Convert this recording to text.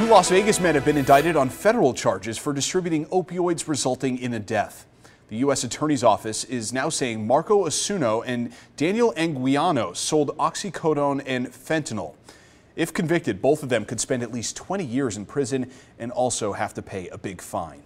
Two Las Vegas men have been indicted on federal charges for distributing opioids resulting in a death. The U.S. Attorney's Office is now saying Marco Asuno and Daniel Anguiano sold oxycodone and fentanyl. If convicted, both of them could spend at least 20 years in prison and also have to pay a big fine.